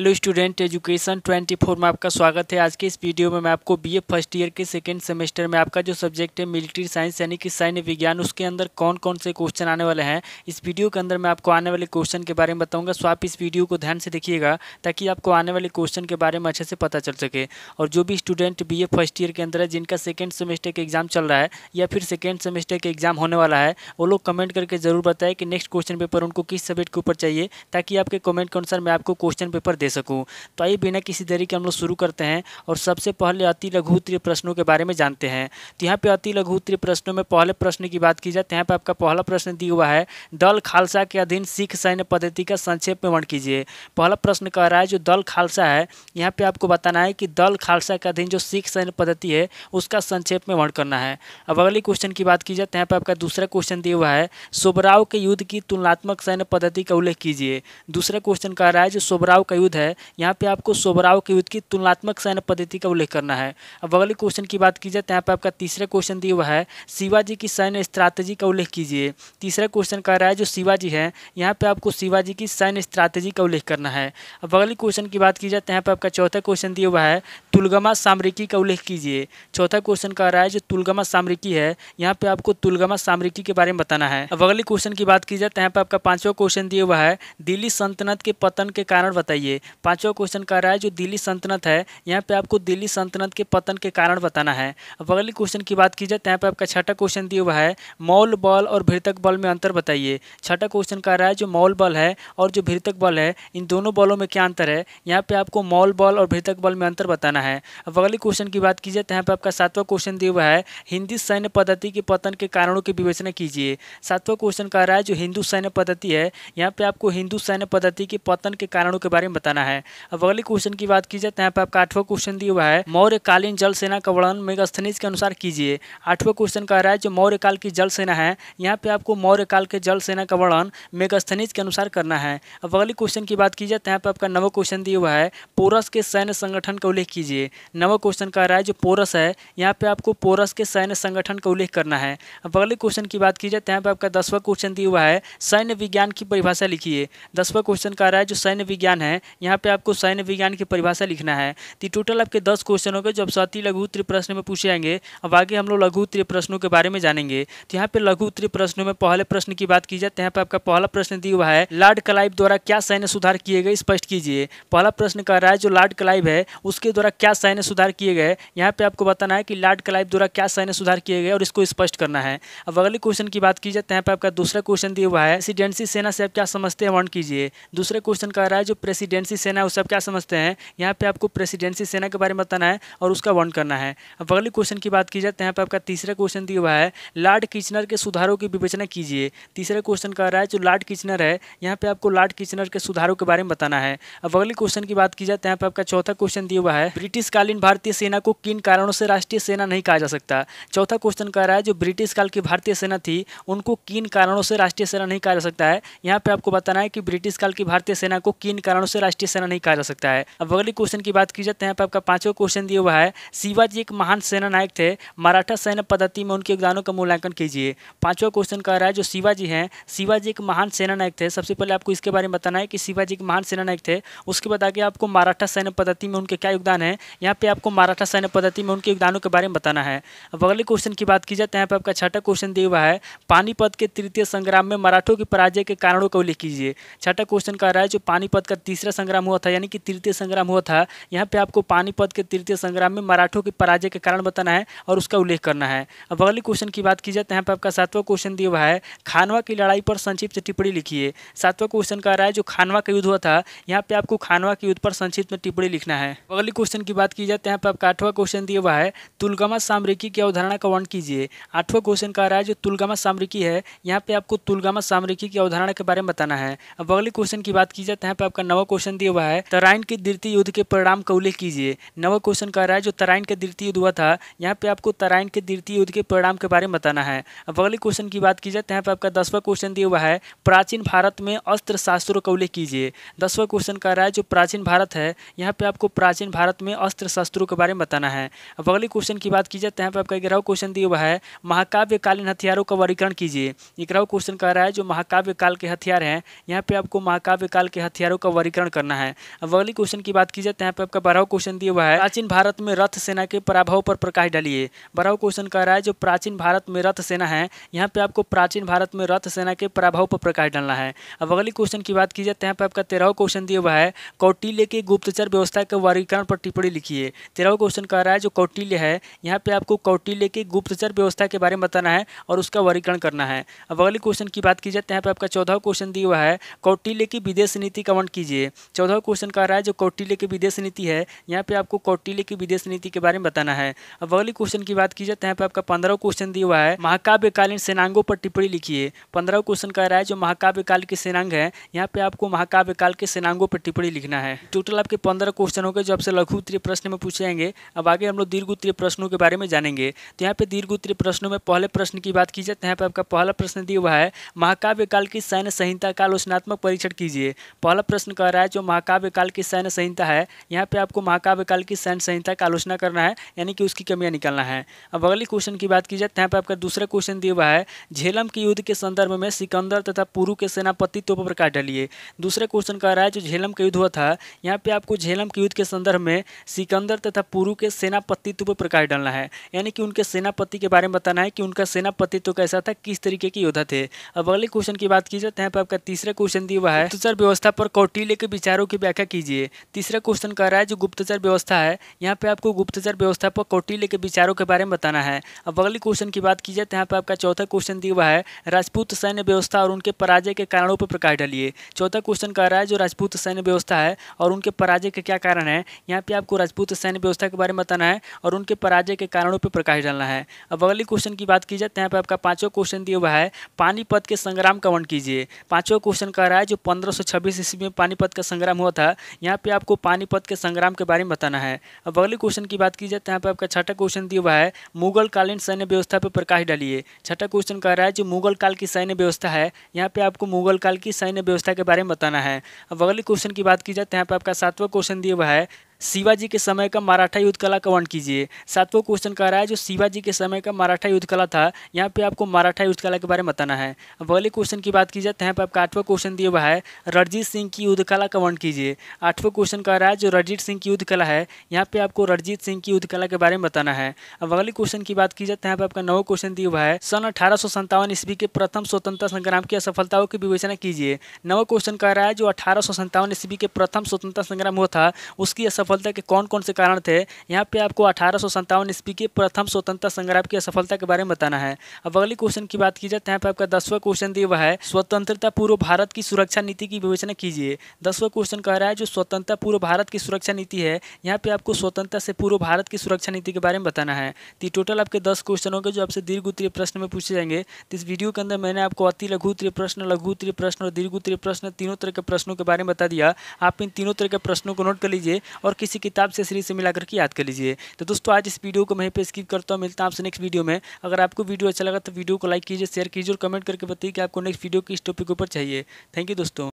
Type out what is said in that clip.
hello student education 24 में आपका स्वागत है आज के इस वीडियो में मैं आपको बीए फर्स्ट ईयर के सेकेंड सेमेस्टर में आपका जो सब्जेक्ट है मिलिट्री साइंस यानी कि सैन्य विज्ञान उसके अंदर कौन कौन से क्वेश्चन आने वाले हैं इस वीडियो के अंदर मैं आपको आने वाले क्वेश्चन के बारे में बताऊंगा सो आप इस वीडियो को ध्यान से देखिएगा ताकि आपको आने वाले क्वेश्चन के बारे में अच्छे से पता चल सके और जो भी स्टूडेंट बी फर्स्ट ईयर के अंदर है जिनका सेकेंड सेमेस्टर का एग्जाम चल रहा है या फिर सेकेंड सेमेस्टर का एग्जाम होने वाला है वो लोग कमेंट करके ज़रूर बताए कि नेक्स्ट क्वेश्चन पेपर उनको किस सब्जेक्ट के ऊपर चाहिए ताकि आपके कमेंट के अनुसार मैं आपको क्वेश्चन पेपर दे सकूं तो आइए बिना किसी देरी के हम लोग शुरू करते हैं और सबसे पहले अति लघु उत्तरीय प्रश्नों के बारे में जानते हैं तो यहाँ पे अति लघु उत्तरीय प्रश्नों में पहले प्रश्न की बात की जाए तो यहाँ पर आपका पहला प्रश्न दिया हुआ है दल खालसा के अधीन सिख सैन्य पद्धति का संक्षेप में वर्ण कीजिए पहला प्रश्न कह रहा है जो दल खालसा है यहाँ पर आपको बताना है कि दल खालसा के अधीन जो सिख सैन्य पद्धति है उसका संक्षेप में वर्ण करना है अब अगले क्वेश्चन की बात की जाए तो यहाँ पर आपका दूसरा क्वेश्चन दिया हुआ है सोबराव के युद्ध की तुलनात्मक सैन्य पद्धति का उल्लेख कीजिए दूसरा क्वेश्चन कह रहा है जो सोबराव का युद्ध है यहाँ पे आपको सोबराव के युद्ध की तुलनात्मक सैन्य पद्धति का उल्लेख करना है अब अगले क्वेश्चन की बात की जाए तो यहाँ पर आपका तीसरा क्वेश्चन दिया हुआ है शिवाजी की सैन्य स्ट्रैटेजी का उल्लेख कीजिए तीसरा क्वेश्चन कह रहा है जो शिवाजी है यहाँ पे आपको शिवाजी की सैन्य स्ट्रैटेजी का उल्लेख करना है अब अगले क्वेश्चन की बात की जाए तो यहाँ पर आपका चौथा क्वेश्चन दिया हुआ है तुलगमा सामरिकी का उल्लेख कीजिए चौथा क्वेश्चन कह रहा है जो तुलगमा सामरिकी है यहाँ पे आपको तुलगमा सामरिकी के बारे में बताना है अब अगले क्वेश्चन की बात की जाए तो यहाँ पे आपका पांचवा क्वेश्चन दिया हुआ है दिल्ली सल्तनत के पतन के कारण बताइए पांचवा क्वेश्चन कह रहा है जो दिल्ली संतनत है यहाँ पे आपको दिल्ली संतनत के पतन के कारण बताना है अब अगले क्वेश्चन की बात की जाए तो यहाँ पर आपका छठा क्वेश्चन दिया हुआ है मौल बल और भृतक बल में अंतर बताइए छठा क्वेश्चन कह रहा है जो मौल बल है और जो भृतक बल है इन दोनों बलों में क्या अंतर है यहाँ पर आपको मौल बल और भृतक बल में अंतर बताना है अब अगले क्वेश्चन की बात की जाए तो यहाँ पर आपका सातवा क्वेश्चन दिया हुआ है हिंदी सैन्य पद्धति के पतन के कारणों की विवेचना कीजिए सातवा क्वेश्चन कह रहा है जो हिंदू सैन्य पद्धति है यहाँ पे आपको हिंदू सैन्य पद्धति के पतन के कारणों के बारे में बताना बताना है अब अगले क्वेश्चन की बात की जाए तो यहाँ पर आपका आठवां क्वेश्चन दिया हुआ है मौर्यकालीन जल सेना का वर्णन मेगास्थनीज के अनुसार कीजिए आठवां क्वेश्चन कह रहा है जो मौर्य काल की जल सेना है यहाँ पे आपको मौर्य काल के जल सेना का वर्णन मेगास्थनीज के अनुसार करना है अब अगले क्वेश्चन की बात की जाए तो यहाँ पर आपका नवा क्वेश्चन दिया हुआ है पोरस के सैन्य संगठन का उल्लेख कीजिए नवा क्वेश्चन कह रहा है जो पोरस है यहाँ पे आपको पोरस के सैन्य संगठन का उल्लेख करना है अब अगले क्वेश्चन की बात की जाए तो यहाँ पर आपका दसवा क्वेश्चन दिया हुआ है सैन्य विज्ञान की परिभाषा लिखिए दसवा क्वेश्चन कह रहा है जो सैन्य विज्ञान है यहाँ पे आपको सैन्य विज्ञान की परिभाषा लिखना है तो टोटल आपके दस क्वेश्चन होंगे जब जो स्वाति लघु उत्तरी प्रश्न में पूछे जाएंगे अब आगे हम लोग लघु उत्तरी प्रश्नों के बारे में जानेंगे तो यहाँ पे लघु उत्तरी प्रश्नों में पहले प्रश्न की बात की जाए तो यहाँ पे आपका पहला प्रश्न दिया हुआ है लार्ड क्लाइव द्वारा क्या सैन्य सुधार किए गए स्पष्ट कीजिए पहला प्रश्न कह रहा है जो लार्ड क्लाइव है उसके द्वारा क्या सैन्य सुधार किए गए यहाँ पे आपको बताना है कि लार्ड क्लाइव द्वारा क्या सैन्य सुधार किए गए और इसको स्पष्ट करना है अब अगले क्वेश्चन की बात की जाए तो यहाँ पे आपका दूसरा क्वेश्चन दिया हुआ है प्रेसिडेंसी सेना से आप क्या समझते हैं वर्ण कीजिए दूसरा क्वेश्चन कह रहा है जो प्रेसिडेंट प्रेसिडेंसी सेना उसे आप क्या समझते हैं यहाँ पे आपको प्रेसिडेंसी सेना के बारे में बताना है और उसका वर्ण करना है अब अगले क्वेश्चन की बात की जाए तो यहाँ पर आपका तीसरा क्वेश्चन दिया हुआ है लॉर्ड किचनर के सुधारों की विवेचना कीजिए तीसरा क्वेश्चन कह रहा है जो लॉर्ड किचनर है यहाँ पर आपको लॉर्ड किचनर के सुधारों के बारे में बताना है अब अगले क्वेश्चन की बात की जाए तो यहाँ पर आपका चौथा क्वेश्चन दिया हुआ है ब्रिटिश कालीन भारतीय सेना को किन कारणों से राष्ट्रीय सेना नहीं कहा जा सकता चौथा क्वेश्चन कह रहा है जो ब्रिटिश काल की भारतीय सेना थी उनको किन कारणों से राष्ट्रीय सेना नहीं कहा जा सकता है यहाँ पे आपको बताना है कि ब्रिटिश काल की भारतीय सेना को किन कारणों से राष्ट्रीय राष्ट्रीय सेना नहीं कहा जा सकता है अब अगले क्वेश्चन की बात की जाते हैं आपका पांचवा क्वेश्चन दिया हुआ है शिवाजी एक महान सेना नायक थे मराठा सैन्य पद्धति में उनके योगदानों का मूल्यांकन कीजिए पांचवा क्वेश्चन कह रहा है जो शिवाजी हैं शिवाजी एक महान सेना नायक थे सबसे पहले आपको इसके बारे में बताना है कि शिवाजी एक महान सेना नायक थे उसके बाद आगे आपको मराठा सैन्य पद्धति में उनके क्या योगदान है यहाँ पे आपको मराठा सैन्य पद्धति में उनके योगदानों के बारे में बताना है अब अगले क्वेश्चन की बात की जाते हैं आपका छठा क्वेश्चन दिया हुआ है पानीपत के तृतीय संग्राम में मराठों की पराजय के कारणों का उल्लेख कीजिए छठा क्वेश्चन कह रहा है जो पानीपत का तीसरा संग्राम हुआ था यानी कि तृतीय संग्राम हुआ था यहाँ पे आपको पानीपत के तृतीय संग्राम में मराठों के पराजय के कारण बताना है और उसका उल्लेख करना है अब अगले क्वेश्चन की बात की जाए तो यहाँ पर आपका सातवां क्वेश्चन दिया हुआ है खानवा की लड़ाई पर संक्षिप्त टिप्पणी लिखिए सातवां क्वेश्चन का रहा है जो खानवा का युद्ध हुआ था यहाँ पे आपको खानवा के युद्ध पर संक्षिप्त में टिप्पणी लिखना है अगले क्वेश्चन की बात की जाए तो यहाँ पर आपका आठवां क्वेश्चन दिया हुआ है तुलगमा सामरिकी की अवधारणा का वर्ण कीजिए आठवां क्वेश्चन का रहा है जो तुलगमा सामरिकी है यहाँ पे आपको तुलगमा सामरिकी की अवधारणा के बारे में बताना है अब अगले क्वेश्चन की बात की जाए तो यहाँ पे आपका नवा क्वेश्चन दिया हुआ है तराइन के द्वितीय युद्ध के परिणाम का उल्लेख कीजिए नवा क्वेश्चन कह रहा है जो तराइन का द्वितीय युद्ध हुआ था यहाँ पे आपको तराइन के द्वितीय युद्ध के परिणाम के बारे में बताना है अब अगले क्वेश्चन की बात की जाए तो यहाँ पे आपका दसवा क्वेश्चन दिया हुआ है प्राचीन भारत में अस्त्र शास्त्रों का उल्लेख कीजिए दसवा क्वेश्चन कह रहा है जो प्राचीन भारत है यहाँ पे आपको प्राचीन भारत में अस्त्र शास्त्रों के बारे में बताना है अब अगले क्वेश्चन की बात की जाए तो यहाँ पे आपका ग्रह क्वेश्चन दिया हुआ है महाकाव्यकालीन हथियारों का वर्गीकरण कीजिए ग्रह क्वेश्चन कह रहा है जो महाकाव्य काल के हथियार हैं यहाँ पे आपको महाकाव्य काल के हथियारों का वर्गीकरण करना करना है अब अगली क्वेश्चन की बात की जाए तो यहाँ पे आपका बारह क्वेश्चन दिया हुआ है प्राचीन भारत में रथ सेना के प्रभाव पर प्रकाश डालिए बारह क्वेश्चन कह रहा है जो प्राचीन भारत में रथ सेना है यहाँ पे आपको प्राचीन भारत में रथ सेना के प्रभाव पर प्रकाश डालना है अब अगली क्वेश्चन की बात की जाए तो यहाँ पे आपका तेरह क्वेश्चन दिया हुआ है कौटिल्य के गुप्तचर व्यवस्था के वर्गीकरण पर टिप्पणी लिखिए तेरह क्वेश्चन कह रहा है जो कौटिल्य है यहाँ पे आपको कौटिल्य के गुप्तचर व्यवस्था के बारे में बताना है और उसका वर्गीकरण करना है अब अगले क्वेश्चन की बात की जाए तो यहाँ पे आपका चौदह क्वेश्चन दिया हुआ है कौटिल्य की विदेश नीति कमेंट कीजिए चौदह क्वेश्चन कह रहा है जो कौटिल्य की विदेश नीति है यहाँ पे आपको कौटिल्य की विदेश नीति के बारे में बताना है अब अगले क्वेश्चन की बात की जाए तो यहाँ पे आपका पंद्रह क्वेश्चन दिया हुआ है महाकाव्यकालीन सेनांगों पर टिप्पणी लिखिए पंद्रह क्वेश्चन कह रहा है जो महाकाव्य काल के सेनांग है यहाँ पे आपको महाकाव्य काल के सेनांगों पर टिप्पणी लिखना है टोटल आपके पंद्रह क्वेश्चन हो गए जो आपसे लघु उत्तरीय प्रश्न में पूछे जाएंगे अब आगे हम लोग दीर्घ उत्तरीय प्रश्नों के बारे में जानेंगे तो यहाँ पे दीर्घ उत्तरीय प्रश्नों में पहले प्रश्न की बात की जाए तो यहाँ पे आपका पहला प्रश्न दिया हुआ है महाकाव्य काल की सैन्य संहिता का आलोचनात्मक परीक्षण कीजिए पहला प्रश्न कह रहा है जो जो महाकाव्य काल की सैन्य संहिता है यहाँ पे आपको महाकाव्य काल की सैन्य संहिता का आलोचना करना है यानी कि उसकी कमियाँ निकालना है अब अगले क्वेश्चन की बात की जाए तो यहाँ पर आपका दूसरा क्वेश्चन दिया हुआ है झेलम के युद्ध के संदर्भ में सिकंदर तथा पुरु के सेनापतित्व पर प्रकाश डालिए दूसरा क्वेश्चन कह रहा है जो झेलम का युद्ध हुआ था यहाँ पर आपको झेलम के युद्ध के संदर्भ में सिकंदर तथा पुरु के सेनापति तो प्रकाश डालना है यानी कि उनके सेनापति के बारे में बताना है कि उनका सेनापति तो कैसा था किस तरीके के योद्धा थे अब अगले क्वेश्चन की बात की जाए तो यहाँ पर आपका तीसरा क्वेश्चन दिया हुआ है व्यवस्था पर कौटिल्य के विचार विचारों की व्याख्या कीजिए तीसरा क्वेश्चन कह रहा है जो गुप्तचर व्यवस्था है यहाँ पे आपको गुप्तचर व्यवस्था पर कौटिल्य के विचारों के बारे में बताना है अब अगली क्वेश्चन की बात की जाए तो यहाँ पर आपका चौथा क्वेश्चन दिया हुआ है राजपूत सैन्य व्यवस्था और उनके पराजय के कारणों पर प्रकाश डालिए चौथा क्वेश्चन कह रहा है जो राजपूत सैन्य व्यवस्था है और उनके पराजय के क्या कारण है यहाँ पे आपको राजपूत सैन्य व्यवस्था के बारे में बताना है और उनके पराजय के कारणों पर प्रकाश डालना है अब अगले क्वेश्चन की बात की जाए तो यहाँ पर आपका पाँचों क्वेश्चन दिया हुआ है पानीपत के संग्राम का कीजिए पाँचों क्वेश्चन कह रहा है जो पंद्रह सौ ईस्वी में पानीपत का संग्राम हुआ था यहाँ पे आपको पानीपत के संग्राम के बारे में बताना है अब अगले क्वेश्चन की बात की जाए तो यहाँ पे आपका छठा क्वेश्चन दिया हुआ है मुगल कालीन सैन्य व्यवस्था पर प्रकाश डालिए छठा क्वेश्चन कह रहा है जो मुगल काल की सैन्य व्यवस्था है यहाँ पे आपको मुगल काल की सैन्य व्यवस्था के बारे में बताना है अब अगले क्वेश्चन की बात की जाए तो यहाँ पे आपका सातवा क्वेश्चन दिया हुआ है शिवाजी के समय का मराठा युद्ध कला का वर्ण कीजिए सातवां क्वेश्चन कह रहा है जो शिवाजी के समय का मराठा युद्ध कला था यहाँ पे आपको मराठा युद्ध कला के बारे में बताना है अब अगले क्वेश्चन की बात की जाए तो यहाँ पर आपका आठवां क्वेश्चन दिया हुआ है रणजीत सिंह की युद्ध कला का वर्ण कीजिए आठवां क्वेश्चन कह रहा है जो रणजीत सिंह की युद्ध कला है यहाँ पे आपको रणजीत सिंह की युद्ध कला के बारे में बताना है अब अगले क्वेश्चन की बात की जाए तो यहाँ पर आपका नवा क्वेश्चन दिया हुआ है सन अठारह ईस्वी के प्रथम स्वतंत्रता संग्राम की असफलताओं की विवेचना कीजिए नवा क्वेश्चन कह रहा है जो अठारह ईस्वी के प्रथम स्वतंत्रता संग्राम हुआ था उसकी असफल असफलता के कौन कौन से कारण थे यहाँ पे आपको अठारह सौ ईस्वी के प्रथम स्वतंत्रता संग्राम की असफलता के बारे में बताना है अब अगले क्वेश्चन की बात की जाए तो यहाँ पे आपका दसवा क्वेश्चन दिया हुआ है स्वतंत्रता पूर्व भारत की सुरक्षा नीति की विवेचना कीजिए दसवा क्वेश्चन कह रहा है जो स्वतंत्रता पूर्व भारत की सुरक्षा नीति है यहाँ पे आपको स्वतंत्रता से पूर्व भारत की सुरक्षा नीति के बारे में बताना है तो टोटल आपके दस क्वेश्चन होंगे जो आपसे दीर्घ उत्तरीय प्रश्न में पूछे जाएंगे तो इस वीडियो के अंदर मैंने आपको अति लघु उत्तरीय प्रश्न लघु उत्तरीय प्रश्न और दीर्घ उत्तरीय प्रश्न तीनों तरह के प्रश्नों के बारे में बता दिया आप इन तीनों तरह के प्रश्नों को नोट कर लीजिए और किसी किताब से सीरीज से मिलाकर करके याद कर लीजिए तो दोस्तों आज इस वीडियो को मैं पे स्किप करता हूँ मिलता हूँ आपसे नेक्स्ट वीडियो में अगर आपको वीडियो अच्छा लगा तो वीडियो को लाइक कीजिए शेयर कीजिए और कमेंट करके बताइए कि आपको नेक्स्ट वीडियो किस टॉपिक ऊपर चाहिए थैंक यू दोस्तों